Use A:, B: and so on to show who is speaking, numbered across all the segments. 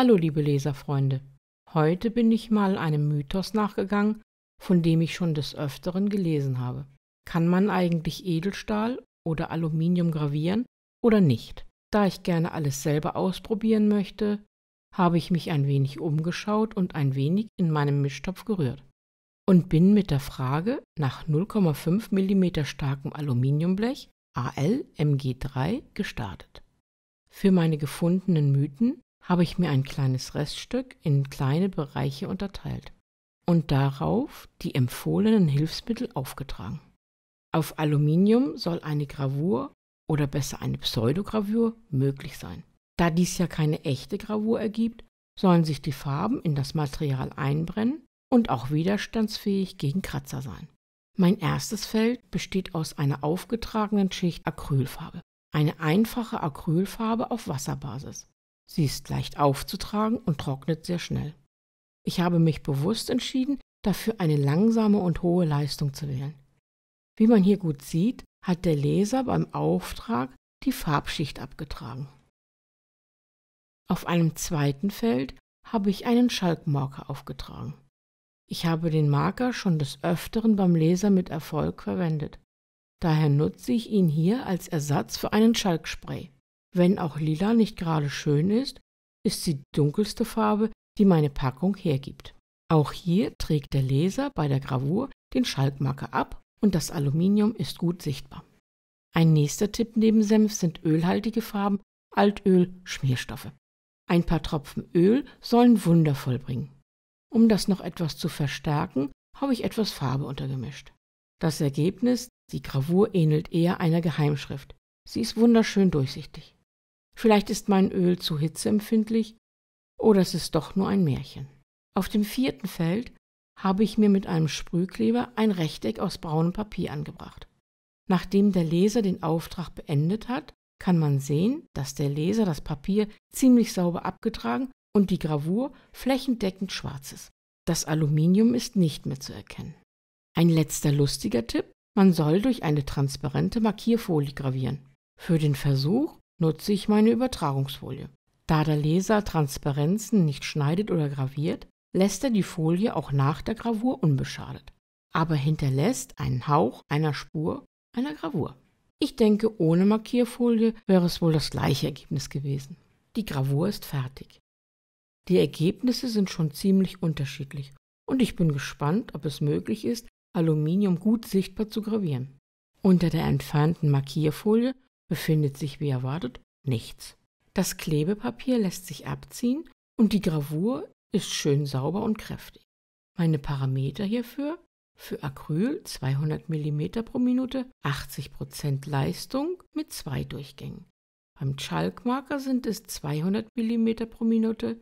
A: Hallo liebe Leserfreunde, heute bin ich mal
B: einem Mythos nachgegangen, von dem ich schon des Öfteren gelesen habe. Kann man eigentlich Edelstahl oder Aluminium gravieren oder nicht? Da ich gerne alles selber ausprobieren möchte, habe ich mich ein wenig umgeschaut und ein wenig in meinem Mischtopf gerührt und bin mit der Frage nach 0,5 mm starkem Aluminiumblech AL MG3 gestartet. Für meine gefundenen Mythen habe ich mir ein kleines Reststück in kleine Bereiche unterteilt und darauf die empfohlenen Hilfsmittel aufgetragen. Auf Aluminium soll eine Gravur oder besser eine Pseudogravur möglich sein. Da dies ja keine echte Gravur ergibt, sollen sich die Farben in das Material einbrennen und auch widerstandsfähig gegen Kratzer sein. Mein erstes Feld besteht aus einer aufgetragenen Schicht Acrylfarbe, eine einfache Acrylfarbe auf Wasserbasis. Sie ist leicht aufzutragen und trocknet sehr schnell. Ich habe mich bewusst entschieden, dafür eine langsame und hohe Leistung zu wählen. Wie man hier gut sieht, hat der Leser beim Auftrag die Farbschicht abgetragen. Auf einem zweiten Feld habe ich einen Schalkmarker aufgetragen. Ich habe den Marker schon des Öfteren beim Leser mit Erfolg verwendet. Daher nutze ich ihn hier als Ersatz für einen Schalkspray. Wenn auch lila nicht gerade schön ist, ist sie die dunkelste Farbe, die meine Packung hergibt. Auch hier trägt der Leser bei der Gravur den Schalkmarker ab und das Aluminium ist gut sichtbar. Ein nächster Tipp neben Senf sind ölhaltige Farben, Altöl, Schmierstoffe. Ein paar Tropfen Öl sollen Wunder vollbringen. Um das noch etwas zu verstärken, habe ich etwas Farbe untergemischt. Das Ergebnis, die Gravur ähnelt eher einer Geheimschrift. Sie ist wunderschön durchsichtig. Vielleicht ist mein Öl zu hitzeempfindlich oder es ist doch nur ein Märchen. Auf dem vierten Feld habe ich mir mit einem Sprühkleber ein Rechteck aus braunem Papier angebracht. Nachdem der Leser den Auftrag beendet hat, kann man sehen, dass der Leser das Papier ziemlich sauber abgetragen und die Gravur flächendeckend schwarz ist. Das Aluminium ist nicht mehr zu erkennen. Ein letzter lustiger Tipp, man soll durch eine transparente Markierfolie gravieren. Für den Versuch nutze ich meine Übertragungsfolie. Da der Leser Transparenzen nicht schneidet oder graviert, lässt er die Folie auch nach der Gravur unbeschadet, aber hinterlässt einen Hauch einer Spur einer Gravur. Ich denke, ohne Markierfolie wäre es wohl das gleiche Ergebnis gewesen. Die Gravur ist fertig. Die Ergebnisse sind schon ziemlich unterschiedlich und ich bin gespannt, ob es möglich ist, Aluminium gut sichtbar zu gravieren. Unter der entfernten Markierfolie befindet sich wie erwartet nichts. Das Klebepapier lässt sich abziehen und die Gravur ist schön sauber und kräftig. Meine Parameter hierfür für Acryl 200 mm pro Minute 80% Leistung mit zwei Durchgängen. Beim Schalkmarker sind es 200 mm pro Minute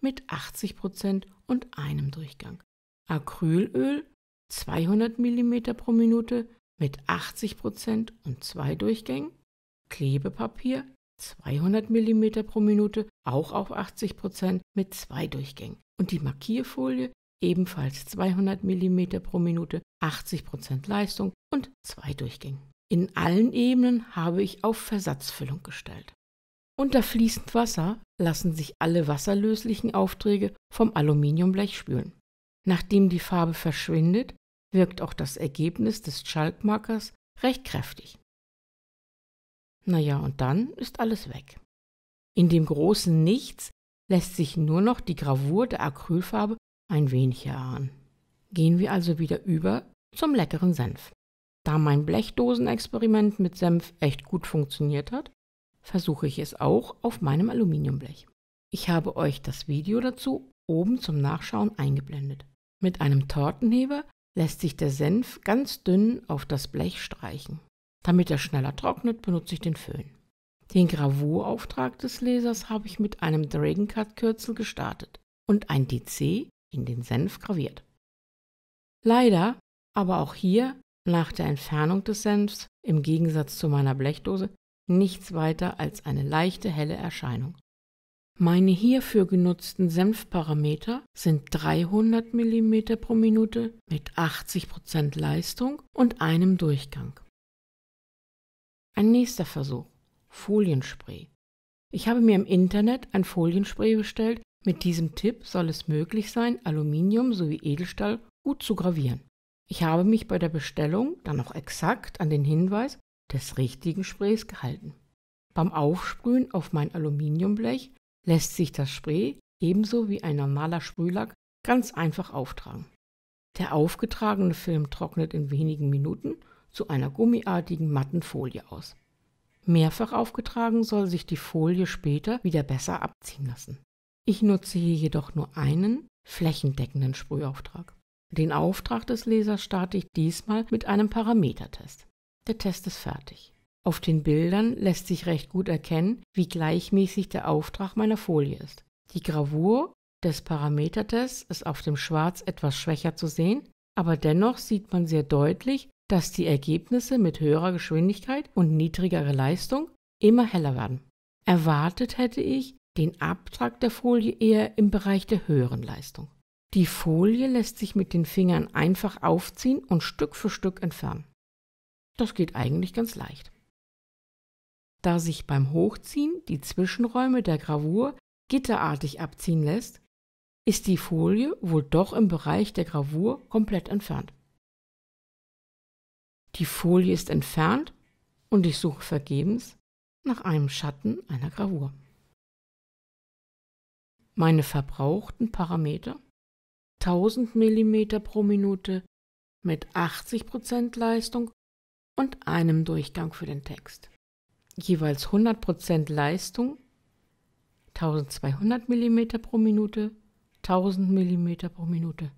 B: mit 80% und einem Durchgang. Acrylöl 200 mm pro Minute mit 80% und zwei Durchgängen. Klebepapier 200 mm pro Minute, auch auf 80 Prozent mit zwei Durchgängen. Und die Markierfolie ebenfalls 200 mm pro Minute, 80 Prozent Leistung und zwei Durchgängen. In allen Ebenen habe ich auf Versatzfüllung gestellt. Unter fließend Wasser lassen sich alle wasserlöslichen Aufträge vom Aluminiumblech spülen. Nachdem die Farbe verschwindet, wirkt auch das Ergebnis des Schalkmarkers recht kräftig. Naja, und dann ist alles weg. In dem großen Nichts lässt sich nur noch die Gravur der Acrylfarbe ein wenig erahnen. Gehen wir also wieder über zum leckeren Senf. Da mein Blechdosenexperiment mit Senf echt gut funktioniert hat, versuche ich es auch auf meinem Aluminiumblech. Ich habe euch das Video dazu oben zum Nachschauen eingeblendet. Mit einem Tortenheber lässt sich der Senf ganz dünn auf das Blech streichen. Damit er schneller trocknet, benutze ich den Föhn. Den Gravurauftrag des Lesers habe ich mit einem Dragon Cut Kürzel gestartet und ein DC in den Senf graviert. Leider, aber auch hier nach der Entfernung des Senfs, im Gegensatz zu meiner Blechdose, nichts weiter als eine leichte helle Erscheinung. Meine hierfür genutzten Senfparameter sind 300 mm pro Minute mit 80% Leistung und einem Durchgang. Ein nächster Versuch. Folienspray. Ich habe mir im Internet ein Folienspray bestellt. Mit diesem Tipp soll es möglich sein, Aluminium sowie Edelstahl gut zu gravieren. Ich habe mich bei der Bestellung dann auch exakt an den Hinweis des richtigen Sprays gehalten. Beim Aufsprühen auf mein Aluminiumblech lässt sich das Spray ebenso wie ein normaler Sprühlack ganz einfach auftragen. Der aufgetragene Film trocknet in wenigen Minuten zu einer gummiartigen matten Folie aus. Mehrfach aufgetragen soll sich die Folie später wieder besser abziehen lassen. Ich nutze hier jedoch nur einen flächendeckenden Sprühauftrag. Den Auftrag des Lesers starte ich diesmal mit einem Parametertest. Der Test ist fertig. Auf den Bildern lässt sich recht gut erkennen, wie gleichmäßig der Auftrag meiner Folie ist. Die Gravur des Parametertests ist auf dem Schwarz etwas schwächer zu sehen, aber dennoch sieht man sehr deutlich, dass die Ergebnisse mit höherer Geschwindigkeit und niedrigerer Leistung immer heller werden. Erwartet hätte ich den Abtrag der Folie eher im Bereich der höheren Leistung. Die Folie lässt sich mit den Fingern einfach aufziehen und Stück für Stück entfernen. Das geht eigentlich ganz leicht. Da sich beim Hochziehen die Zwischenräume der Gravur gitterartig abziehen lässt, ist die Folie wohl doch im Bereich der Gravur komplett entfernt. Die Folie ist entfernt und ich suche vergebens nach einem Schatten einer Gravur. Meine verbrauchten Parameter 1000 mm pro Minute mit 80% Leistung und einem Durchgang für den Text. Jeweils 100% Leistung 1200 mm pro Minute, 1000 mm pro Minute,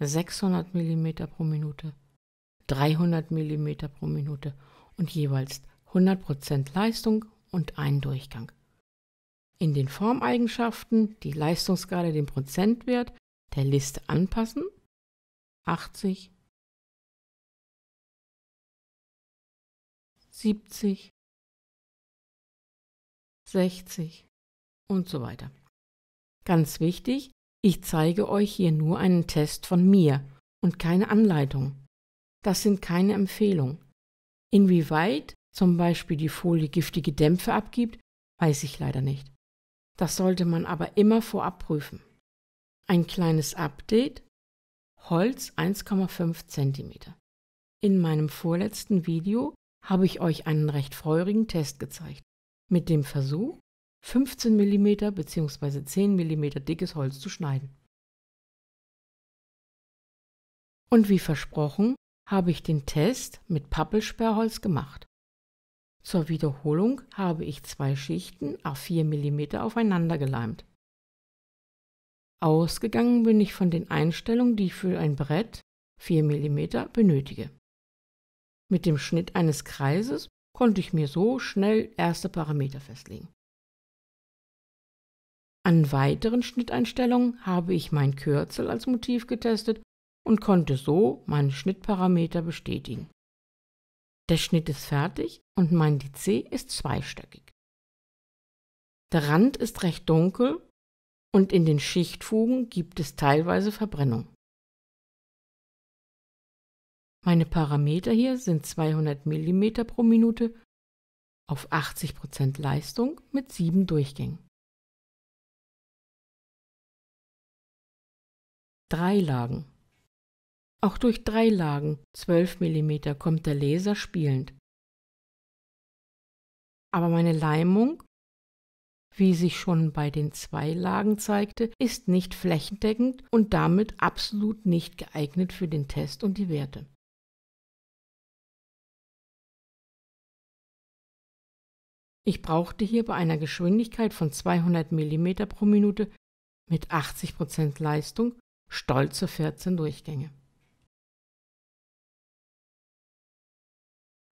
B: 600 mm pro Minute, 300 mm pro Minute und jeweils 100% Leistung und einen Durchgang.
A: In den Formeigenschaften die Leistungsgrade den Prozentwert der Liste anpassen. 80, 70, 60 und so weiter. Ganz wichtig, ich zeige euch hier nur einen
B: Test von mir und keine Anleitung. Das sind keine Empfehlungen. Inwieweit zum Beispiel die Folie giftige Dämpfe abgibt, weiß ich leider nicht. Das sollte man aber immer vorab prüfen. Ein kleines Update. Holz 1,5 cm. In meinem vorletzten Video habe ich euch einen recht feurigen Test gezeigt, mit dem Versuch, 15 mm bzw. 10 mm dickes Holz zu schneiden. Und wie versprochen, habe ich den Test mit Pappelsperrholz gemacht. Zur Wiederholung habe ich zwei Schichten A4 mm aufeinander geleimt. Ausgegangen bin ich von den Einstellungen, die ich für ein Brett 4 mm benötige. Mit dem Schnitt eines Kreises konnte ich mir so schnell erste Parameter festlegen. An weiteren Schnitteinstellungen habe ich mein Kürzel als Motiv getestet und konnte so meinen Schnittparameter bestätigen. Der Schnitt ist fertig und mein DC ist zweistöckig. Der Rand ist recht dunkel und in den Schichtfugen gibt es teilweise Verbrennung. Meine Parameter hier sind 200 mm
A: pro Minute auf 80% Leistung mit 7 Durchgängen. Drei Lagen auch durch drei Lagen 12 mm kommt der Laser spielend. Aber meine Leimung, wie
B: sich schon bei den zwei Lagen zeigte, ist nicht flächendeckend und damit absolut
A: nicht geeignet für den Test und die Werte. Ich brauchte hier bei einer Geschwindigkeit von 200 mm pro Minute mit 80% Leistung stolze 14 Durchgänge.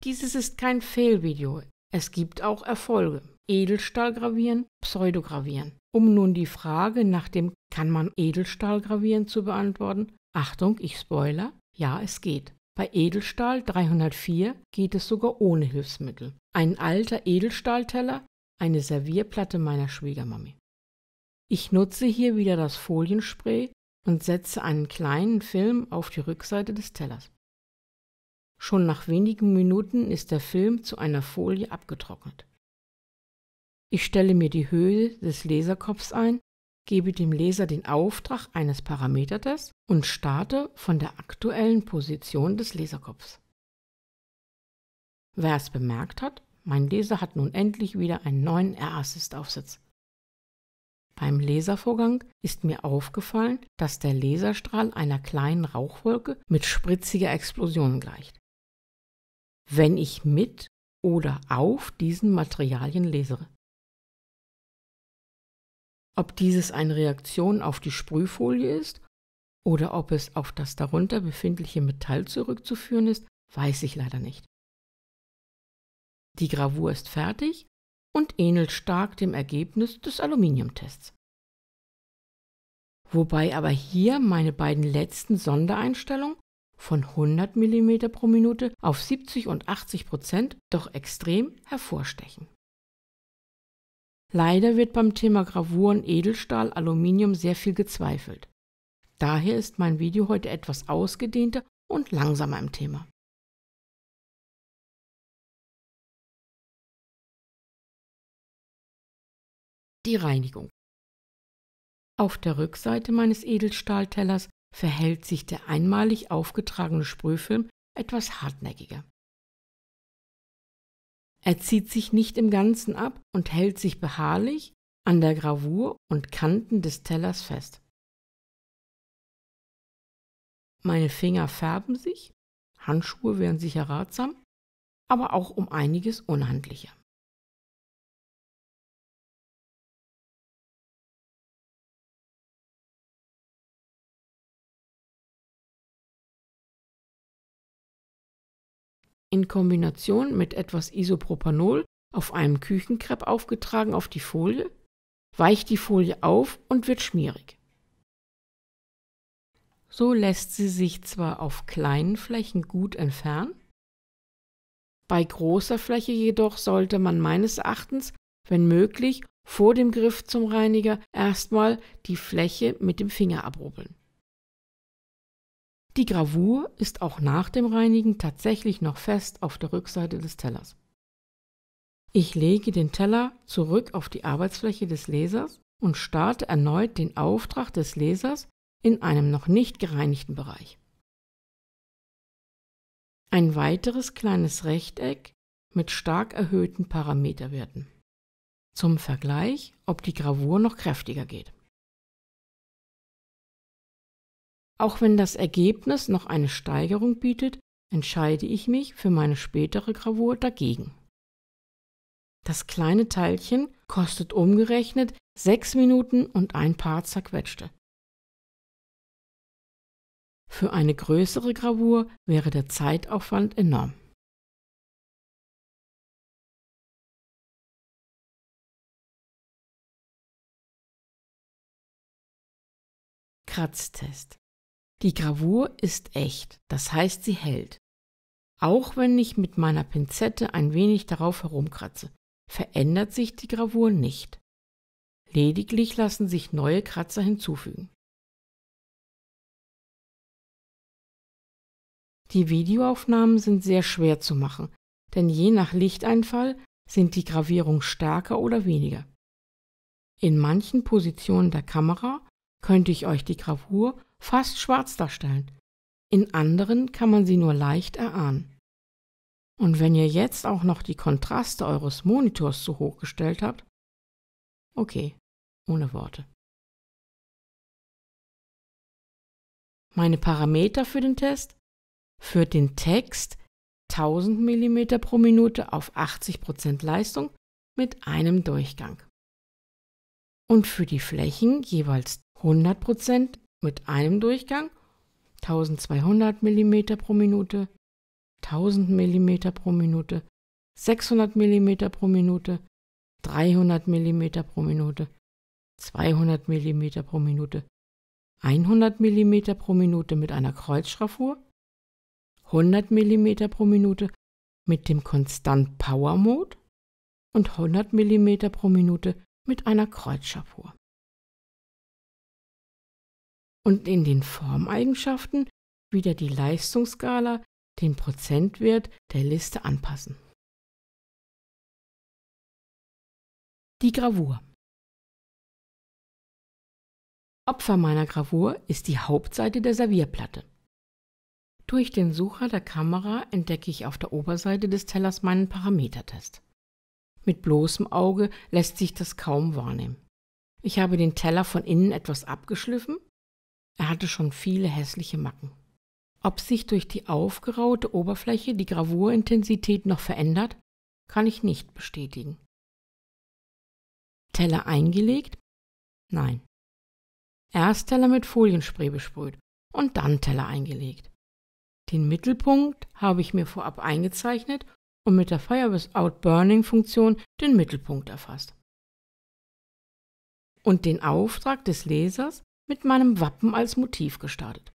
B: Dieses ist kein Fehlvideo. Es gibt auch Erfolge. Edelstahl gravieren, Pseudogravieren. Um nun die Frage nach dem kann man Edelstahl gravieren zu beantworten, Achtung, ich spoiler, ja, es geht. Bei Edelstahl 304 geht es sogar ohne Hilfsmittel. Ein alter Edelstahlteller, eine Servierplatte meiner Schwiegermami. Ich nutze hier wieder das Folienspray und setze einen kleinen Film auf die Rückseite des Tellers. Schon nach wenigen Minuten ist der Film zu einer Folie abgetrocknet. Ich stelle mir die Höhe des Laserkopfs ein, gebe dem Laser den Auftrag eines Parametertests und starte von der aktuellen Position des Laserkopfs. Wer es bemerkt hat, mein Laser hat nun endlich wieder einen neuen R-Assist-Aufsatz. Beim Laservorgang ist mir aufgefallen, dass der Laserstrahl einer kleinen Rauchwolke mit spritziger Explosion gleicht wenn ich mit oder auf diesen Materialien lese. Ob dieses eine Reaktion auf die Sprühfolie ist oder ob es auf das darunter befindliche Metall zurückzuführen ist, weiß ich leider nicht. Die Gravur ist fertig und ähnelt stark dem Ergebnis des Aluminiumtests. Wobei aber hier meine beiden letzten Sondereinstellungen von 100 mm pro Minute auf 70 und 80 Prozent doch extrem hervorstechen. Leider wird beim Thema Gravuren Edelstahl Aluminium sehr viel gezweifelt. Daher ist mein Video
A: heute etwas ausgedehnter und langsamer im Thema. Die Reinigung. Auf der Rückseite meines Edelstahltellers verhält
B: sich der einmalig aufgetragene Sprühfilm etwas hartnäckiger. Er zieht sich nicht im Ganzen ab und hält sich beharrlich an
A: der Gravur und Kanten des Tellers fest. Meine Finger färben sich, Handschuhe wären sicher ratsam, aber auch um einiges unhandlicher. in Kombination mit etwas Isopropanol auf einem Küchenkrepp aufgetragen auf die Folie,
B: weicht die Folie auf und wird schmierig. So lässt sie sich zwar auf kleinen Flächen gut entfernen, bei großer Fläche jedoch sollte man meines Erachtens, wenn möglich, vor dem Griff zum Reiniger erstmal die Fläche mit dem Finger abrubbeln. Die Gravur ist auch nach dem Reinigen tatsächlich noch fest auf der Rückseite des Tellers. Ich lege den Teller zurück auf die Arbeitsfläche des Lesers und starte erneut den Auftrag des Lesers in einem noch nicht gereinigten Bereich. Ein weiteres kleines Rechteck
A: mit stark erhöhten Parameterwerten. Zum Vergleich, ob die Gravur noch kräftiger geht. Auch wenn
B: das Ergebnis noch eine Steigerung bietet, entscheide ich mich für meine spätere Gravur
A: dagegen. Das kleine Teilchen kostet umgerechnet 6 Minuten und ein paar zerquetschte. Für eine größere Gravur wäre der Zeitaufwand enorm. Kratztest die Gravur ist echt, das heißt, sie hält. Auch wenn ich mit meiner
B: Pinzette ein wenig darauf herumkratze, verändert sich die Gravur nicht.
A: Lediglich lassen sich neue Kratzer hinzufügen. Die Videoaufnahmen sind sehr schwer zu machen,
B: denn je nach Lichteinfall sind die Gravierungen stärker oder weniger. In manchen Positionen der Kamera könnte ich euch die Gravur fast schwarz darstellen. In anderen kann man sie nur leicht erahnen. Und wenn ihr
A: jetzt auch noch die Kontraste eures Monitors zu hoch gestellt habt, okay, ohne Worte. Meine Parameter für den Test? Für den Text 1000 mm pro
B: Minute auf 80% Leistung mit einem Durchgang. Und für die Flächen jeweils 100% mit einem Durchgang 1200 mm pro Minute, 1000 mm pro Minute, 600 mm pro Minute, 300 mm pro Minute, 200 mm pro Minute, 100 mm pro Minute mit einer Kreuzschraffur, 100 mm pro Minute mit dem Konstant Power Mode und 100 mm pro Minute mit einer Kreuzschraffur und in den Formeigenschaften
A: wieder die Leistungsskala den Prozentwert der Liste anpassen. Die Gravur Opfer meiner Gravur ist die Hauptseite der Servierplatte.
B: Durch den Sucher der Kamera entdecke ich auf der Oberseite des Tellers meinen Parametertest. Mit bloßem Auge lässt sich das kaum wahrnehmen. Ich habe den Teller von innen etwas abgeschliffen er hatte schon viele hässliche Macken. Ob sich durch die aufgeraute Oberfläche die Gravurintensität noch
A: verändert, kann ich nicht bestätigen. Teller eingelegt? Nein. Erst Teller mit Folienspray besprüht und dann
B: Teller eingelegt. Den Mittelpunkt habe ich mir vorab eingezeichnet und mit der Fire Without Burning Funktion den Mittelpunkt erfasst.
A: Und den Auftrag des Lesers mit meinem Wappen als Motiv gestartet.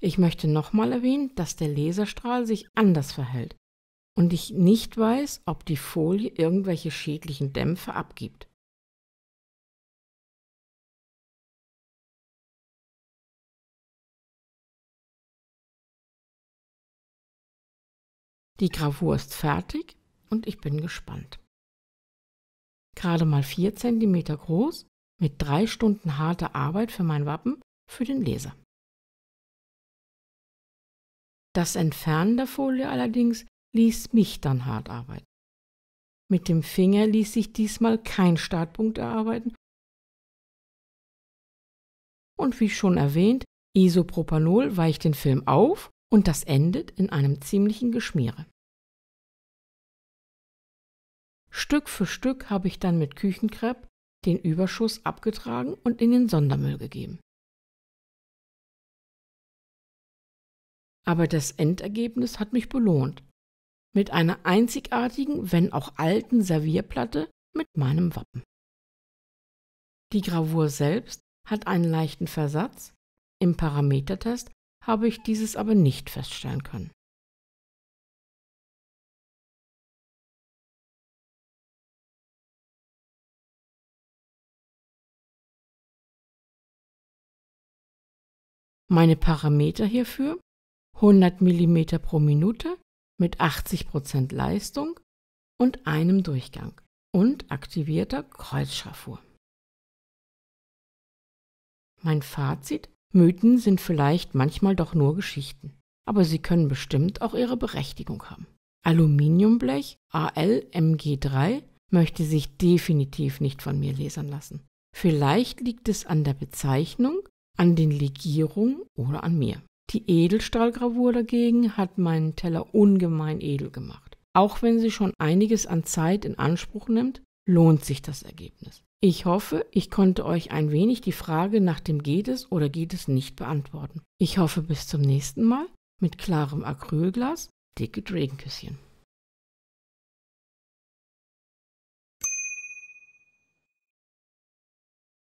A: Ich möchte nochmal erwähnen, dass der Laserstrahl sich anders verhält und ich nicht weiß, ob die Folie irgendwelche schädlichen Dämpfe abgibt. Die Gravur ist fertig und ich bin gespannt gerade mal 4 cm
B: groß, mit 3 Stunden harter Arbeit für mein Wappen für den Leser. Das Entfernen der Folie allerdings ließ mich dann
A: hart arbeiten. Mit dem Finger ließ sich diesmal kein Startpunkt erarbeiten. Und wie schon erwähnt, Isopropanol weicht den Film auf und das endet in einem ziemlichen Geschmiere. Stück für Stück habe ich dann mit Küchenkrepp den Überschuss abgetragen und in den Sondermüll gegeben. Aber das Endergebnis hat mich belohnt. Mit einer
B: einzigartigen, wenn auch alten Servierplatte mit
A: meinem Wappen.
B: Die Gravur selbst hat einen leichten Versatz. Im Parametertest
A: habe ich dieses aber nicht feststellen können. Meine Parameter hierfür 100 mm pro Minute mit 80%
B: Leistung und einem Durchgang und aktivierter Kreuzschraffur. Mein Fazit, Mythen sind vielleicht manchmal doch nur Geschichten, aber sie können bestimmt auch ihre Berechtigung haben. Aluminiumblech ALMG3 möchte sich definitiv nicht von mir lesen lassen. Vielleicht liegt es an der Bezeichnung an den Legierungen oder an mir. Die Edelstahlgravur dagegen hat meinen Teller ungemein edel gemacht. Auch wenn sie schon einiges an Zeit in Anspruch nimmt, lohnt sich das Ergebnis. Ich hoffe, ich konnte euch ein wenig die Frage nach dem geht es oder geht es nicht beantworten. Ich hoffe
A: bis zum nächsten Mal mit klarem Acrylglas, dicke Drehküsschen.